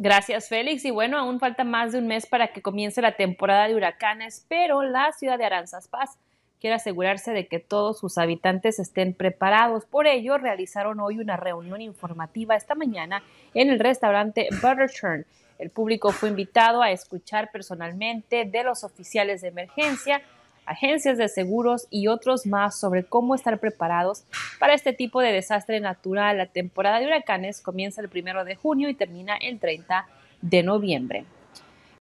Gracias, Félix. Y bueno, aún falta más de un mes para que comience la temporada de huracanes, pero la ciudad de Aranzas Paz quiere asegurarse de que todos sus habitantes estén preparados. Por ello, realizaron hoy una reunión informativa esta mañana en el restaurante Butterchurn. El público fue invitado a escuchar personalmente de los oficiales de emergencia, agencias de seguros y otros más sobre cómo estar preparados para este tipo de desastre natural. La temporada de huracanes comienza el primero de junio y termina el 30 de noviembre.